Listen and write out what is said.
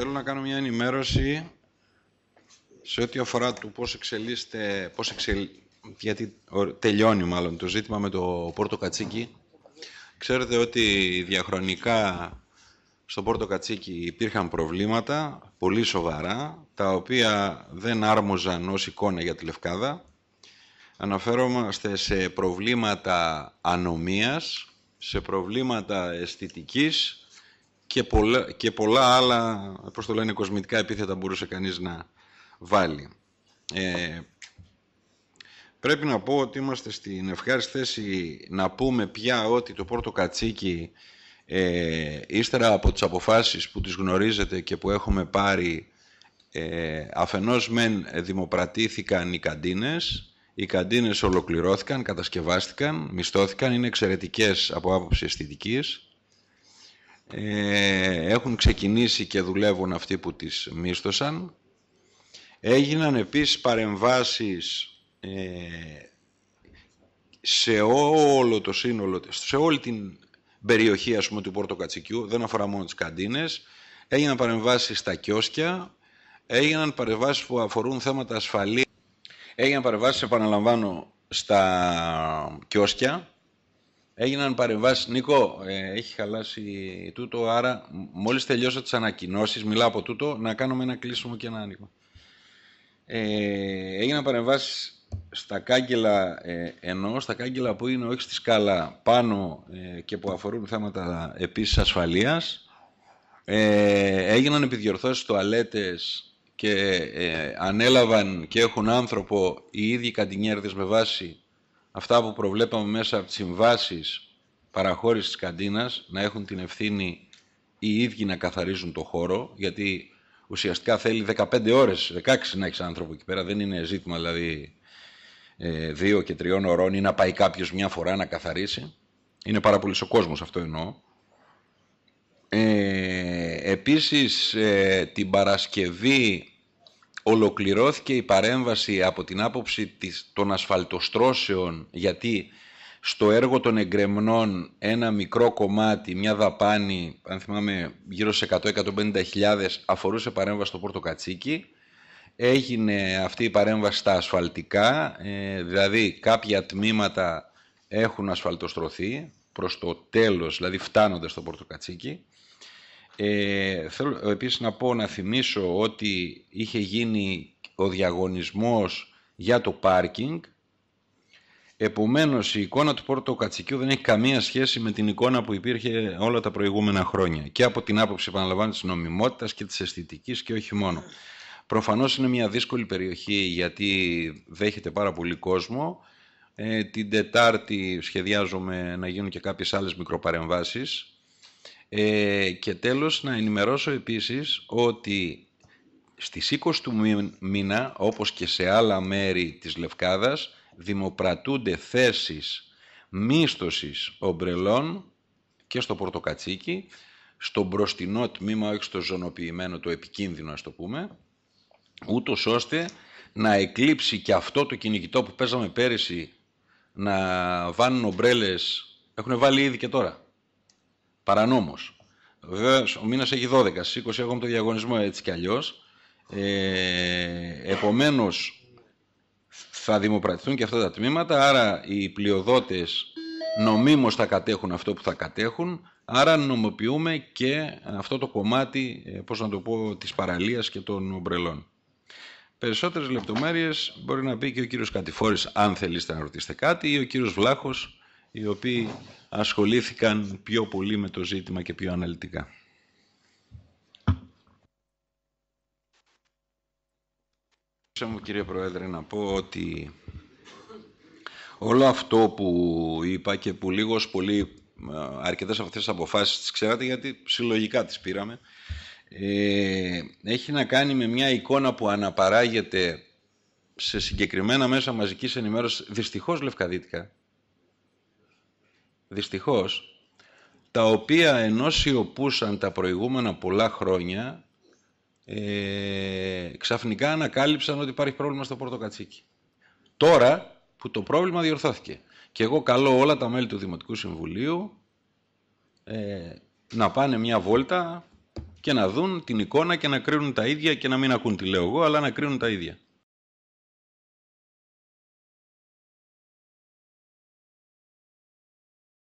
Θέλω να κάνω μια ενημέρωση σε ό,τι αφορά το πώς εξελίσσεται, πώς εξελ... γιατί τελειώνει μάλλον το ζήτημα με το Πόρτο Κατσίκι. Ξέρετε ότι διαχρονικά στο Πόρτο Κατσίκι υπήρχαν προβλήματα πολύ σοβαρά, τα οποία δεν άρμοζαν ως εικόνα για τη Λευκάδα. Αναφέρομαστε σε προβλήματα ανομίας, σε προβλήματα αισθητικής, και πολλά, άλλα, πώς το λένε, κοσμητικά επίθετα μπορούσε κανείς να βάλει. Ε, πρέπει να πω ότι είμαστε στην ευχάριστη θέση να πούμε πια ότι το Πόρτο Κατσίκι ε, ύστερα από τις αποφάσεις που τις γνωρίζετε και που έχουμε πάρει ε, αφενός μεν δημοπρατήθηκαν οι καντίνες οι καντίνες ολοκληρώθηκαν, κατασκευάστηκαν, μισθώθηκαν, είναι εξαιρετικές από άποψη αισθητικής ε, έχουν ξεκινήσει και δουλεύουν αυτοί που τις μίσθωσαν. Έγιναν επίσης παρεμβάσεις ε, σε όλο το σύνολο, σε όλη την περιοχή ας πούμε του Πόρτο δεν αφορά μόνο τις καντίνες, έγιναν παρεμβάσεις στα κιόσκια, έγιναν παρεμβάσεις που αφορούν θέματα ασφαλείας, έγιναν παρεμβάσεις, επαναλαμβάνω, στα κιόσκια, Έγιναν παρεμβάσεις. Νίκο, ε, έχει χαλάσει τούτο. Άρα, μόλις τελειώσω τις ανακοινώσεις, μιλάω από τούτο, να κάνουμε ένα κλείσιμο και ένα άνοιγμα. Ε, έγιναν παρεμβάσεις στα κάγκελα ε, ενώ στα κάγκελα που είναι όχι στη σκάλα πάνω ε, και που αφορούν θέματα επίσης ασφαλείας ε, έγιναν επιδιορθώσεις αλέτες και ε, ανέλαβαν και έχουν άνθρωπο οι ίδιοι καντινιέρδες με βάση αυτά που προβλέπαμε μέσα από τις συμβάσεις παραχώρησης της καντίνας να έχουν την ευθύνη οι ίδιοι να καθαρίζουν το χώρο γιατί ουσιαστικά θέλει 15 ώρες, 16 να έχεις άνθρωπο εκεί πέρα δεν είναι ζήτημα δηλαδή ε, δύο και τριών ωρών ή να πάει κάποιος μια φορά να καθαρίσει είναι πάρα πολύς ο κόσμος αυτό εννοώ ε, επίσης ε, την Παρασκευή ολοκληρώθηκε η παρέμβαση από την άποψη της, των ασφαλτοστρώσεων γιατί στο έργο των εγκρεμνών ένα μικρό κομμάτι, μια δαπάνη, αν θυμάμαι γύρω σε 100-150 αφορούσε παρέμβαση στο Πορτοκατσίκι. Έγινε αυτή η παρέμβαση στα ασφαλτικά, ε, δηλαδή κάποια τμήματα έχουν ασφαλτοστρωθεί προς το τέλος, δηλαδή φτάνοντας στο Πορτοκατσίκι. Ε, θέλω επίσης να πω, να θυμίσω ότι είχε γίνει ο διαγωνισμός για το πάρκινγκ. Επομένως η εικόνα του Πόρτο Κατσικιού δεν έχει καμία σχέση με την εικόνα που υπήρχε όλα τα προηγούμενα χρόνια. Και από την άποψη επαναλαμβάνω της νομιμότητας και της αισθητικής και όχι μόνο. Προφανώς είναι μια δύσκολη περιοχή γιατί δέχεται πάρα πολύ κόσμο. Ε, την Τετάρτη σχεδιάζομαι να γίνουν και κάποιες άλλες μικροπαρεμβάσεις ε, και τέλος να ενημερώσω επίσης ότι στις 20 του μήνα, όπως και σε άλλα μέρη της Λευκάδας, δημοπρατούνται θέσεις μίσθωσης ομπρελών και στο Πορτοκατσίκι, στο μπροστινό τμήμα, όχι στο ζωνοποιημένο, το επικίνδυνο ας το πούμε, ούτως ώστε να εκλείψει και αυτό το κυνηγητό που παίζαμε πέρυσι να βάνουν ομπρέλες, έχουν βάλει ήδη και τώρα, παρανόμως. ο μήνας έχει 12, στι 20 έχουμε το διαγωνισμό έτσι κι αλλιώς. Ε, Επομένως, θα δημοπρατηθούν και αυτά τα τμήματα, άρα οι πλειοδότες νομίμως θα κατέχουν αυτό που θα κατέχουν, άρα νομοποιούμε και αυτό το κομμάτι, ε, πώς να το πω, της παραλίας και των ομπρελών. Περισσότερες λεπτομέρειες μπορεί να πει και ο κύριος Κατηφόρης, αν θέλετε να ρωτήσετε κάτι, ή ο κύριος Βλάχος, οι οποίοι ασχολήθηκαν πιο πολύ με το ζήτημα και πιο αναλυτικά. μου κύριε Πρόεδρε να πω ότι όλο αυτό που είπα και που λίγος πολύ ε, αρκετές αυτές τις αποφάσεις τις ξέρατε γιατί συλλογικά τις πήραμε ε, έχει να κάνει με μια εικόνα που αναπαράγεται σε συγκεκριμένα μέσα μαζικής ενημέρωσης δυστυχώς λευκαδίτικα δυστυχώς, τα οποία ενώ σιωπούσαν τα προηγούμενα πολλά χρόνια, ε, ξαφνικά ανακάλυψαν ότι υπάρχει πρόβλημα στο Πορτοκατσίκι. Τώρα που το πρόβλημα διορθώθηκε. Και εγώ καλώ όλα τα μέλη του Δημοτικού Συμβουλίου ε, να πάνε μια βόλτα και να δουν την εικόνα και να κρίνουν τα ίδια και να μην ακούν τι λέω εγώ, αλλά να κρίνουν τα ίδια.